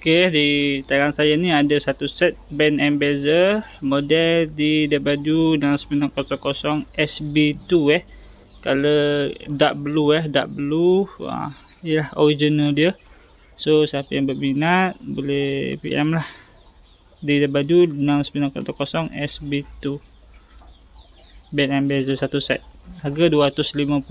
Okey, di tangan saya ni ada satu set band and bezel model di DW 9900 SB2 eh. Color dark blue eh, dark blue. Wah, yalah original dia. So siapa yang berminat boleh PM lah di baju 6900 SB2 band and bezel satu set harga 250